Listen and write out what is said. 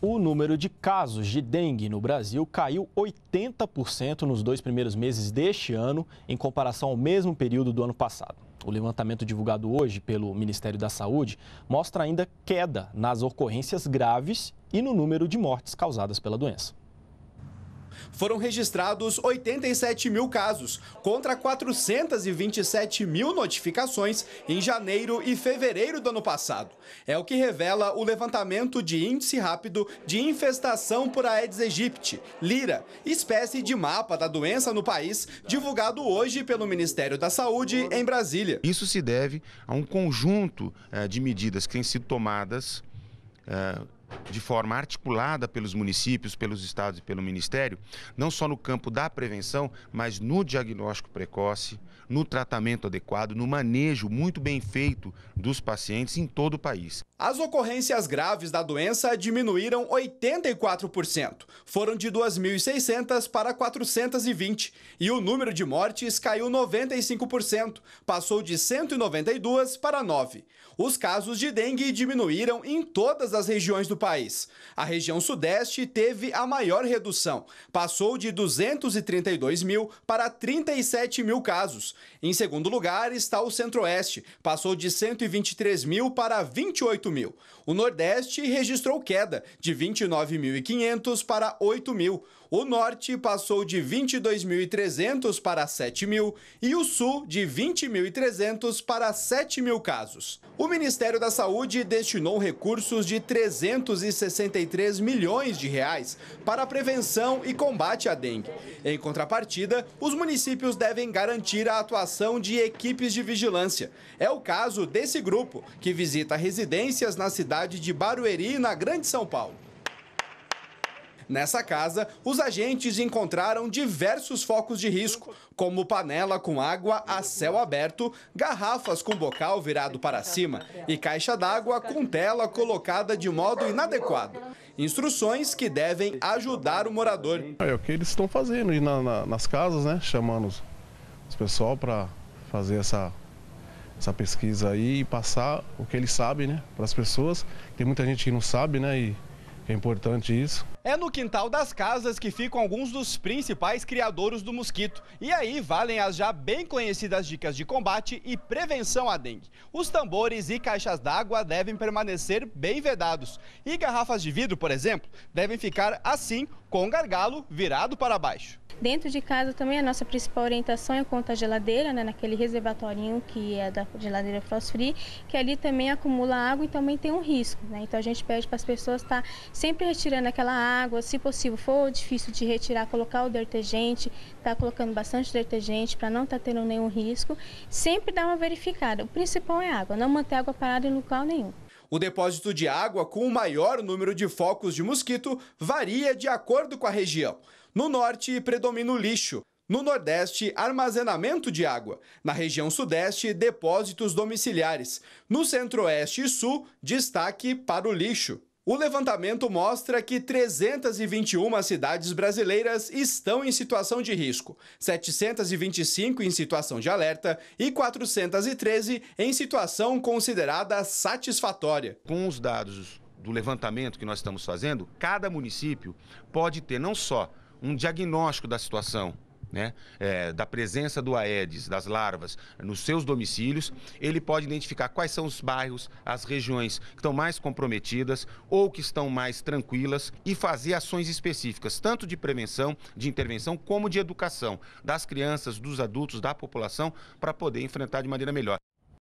o número de casos de dengue no Brasil caiu 80% nos dois primeiros meses deste ano, em comparação ao mesmo período do ano passado. O levantamento divulgado hoje pelo Ministério da Saúde mostra ainda queda nas ocorrências graves e no número de mortes causadas pela doença foram registrados 87 mil casos, contra 427 mil notificações em janeiro e fevereiro do ano passado. É o que revela o levantamento de índice rápido de infestação por Aedes aegypti, Lira, espécie de mapa da doença no país, divulgado hoje pelo Ministério da Saúde em Brasília. Isso se deve a um conjunto eh, de medidas que têm sido tomadas eh, de forma articulada pelos municípios, pelos estados e pelo Ministério, não só no campo da prevenção, mas no diagnóstico precoce, no tratamento adequado, no manejo muito bem feito dos pacientes em todo o país. As ocorrências graves da doença diminuíram 84%. Foram de 2.600 para 420 e o número de mortes caiu 95%, passou de 192 para 9. Os casos de dengue diminuíram em todas as regiões do país. A região Sudeste teve a maior redução, passou de 232 mil para 37 mil casos. Em segundo lugar está o Centro-Oeste, passou de 123 mil para 28 mil. O Nordeste registrou queda de 29.500 para 8 mil. O norte passou de 22.300 para 7.000 e o sul de 20.300 para 7.000 casos. O Ministério da Saúde destinou recursos de 363 milhões de reais para a prevenção e combate à dengue. Em contrapartida, os municípios devem garantir a atuação de equipes de vigilância. É o caso desse grupo, que visita residências na cidade de Barueri, na Grande São Paulo. Nessa casa, os agentes encontraram diversos focos de risco, como panela com água a céu aberto, garrafas com bocal virado para cima e caixa d'água com tela colocada de modo inadequado. Instruções que devem ajudar o morador. É, é o que eles estão fazendo, ir na, na, nas casas, né? Chamando os, os pessoal para fazer essa essa pesquisa aí e passar o que ele sabe né, para as pessoas. Tem muita gente que não sabe né, e é importante isso. É no quintal das casas que ficam alguns dos principais criadores do mosquito. E aí valem as já bem conhecidas dicas de combate e prevenção à dengue. Os tambores e caixas d'água devem permanecer bem vedados. E garrafas de vidro, por exemplo, devem ficar assim, com o gargalo virado para baixo. Dentro de casa também a nossa principal orientação é contra a geladeira, né, naquele reservatorinho que é da geladeira frost free, que ali também acumula água e também tem um risco. Né? Então a gente pede para as pessoas estar tá sempre retirando aquela água água, se possível for difícil de retirar, colocar o detergente, tá colocando bastante detergente para não estar tá tendo nenhum risco. Sempre dá uma verificada. O principal é água, não manter água parada em local nenhum. O depósito de água com o maior número de focos de mosquito varia de acordo com a região. No norte, predomina o lixo. No Nordeste, armazenamento de água. Na região Sudeste, depósitos domiciliares. No Centro-Oeste e Sul, destaque para o lixo. O levantamento mostra que 321 cidades brasileiras estão em situação de risco, 725 em situação de alerta e 413 em situação considerada satisfatória. Com os dados do levantamento que nós estamos fazendo, cada município pode ter não só um diagnóstico da situação né, é, da presença do Aedes, das larvas, nos seus domicílios, ele pode identificar quais são os bairros, as regiões que estão mais comprometidas ou que estão mais tranquilas e fazer ações específicas, tanto de prevenção, de intervenção, como de educação das crianças, dos adultos, da população, para poder enfrentar de maneira melhor.